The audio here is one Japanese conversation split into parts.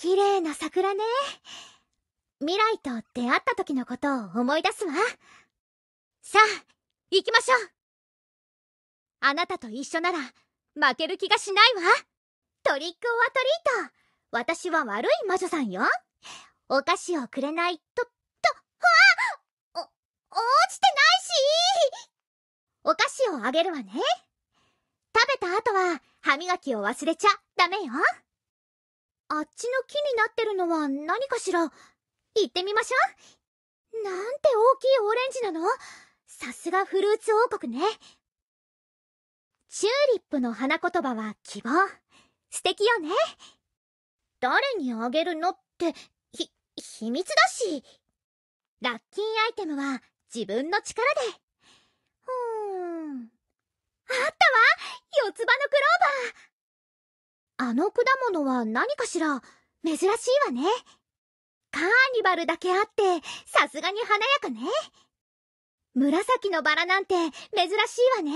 綺麗な桜ね。未来と出会った時のことを思い出すわ。さあ、行きましょうあなたと一緒なら、負ける気がしないわトリックオアトリート私は悪い魔女さんよお菓子をくれないと、と、はあ、お、落ちてないしお菓子をあげるわね食べた後は歯磨きを忘れちゃダメよあっちの木になってるのは何かしら行ってみましょうなんて大きいオレンジなのさすがフルーツ王国ねチューリップの花言葉は希望素敵よね誰にあげるのってひ秘密だしラッキーアイテムは自分の力であの果物は何かしら珍しいわね。カーニバルだけあって、さすがに華やかね。紫のバラなんて珍しいわね。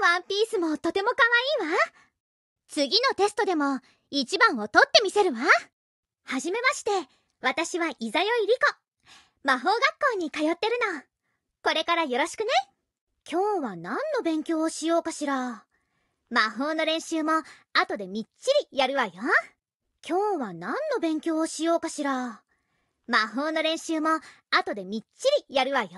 ワンピースもとても可愛いわ。次のテストでも一番を取ってみせるわ。はじめまして、私はイザヨイリコ。魔法学校に通ってるの。これからよろしくね。今日は何の勉強をしようかしら。魔法の練習も後でみっちりやるわよ。今日は何の勉強をしようかしら。魔法の練習も後でみっちりやるわよ。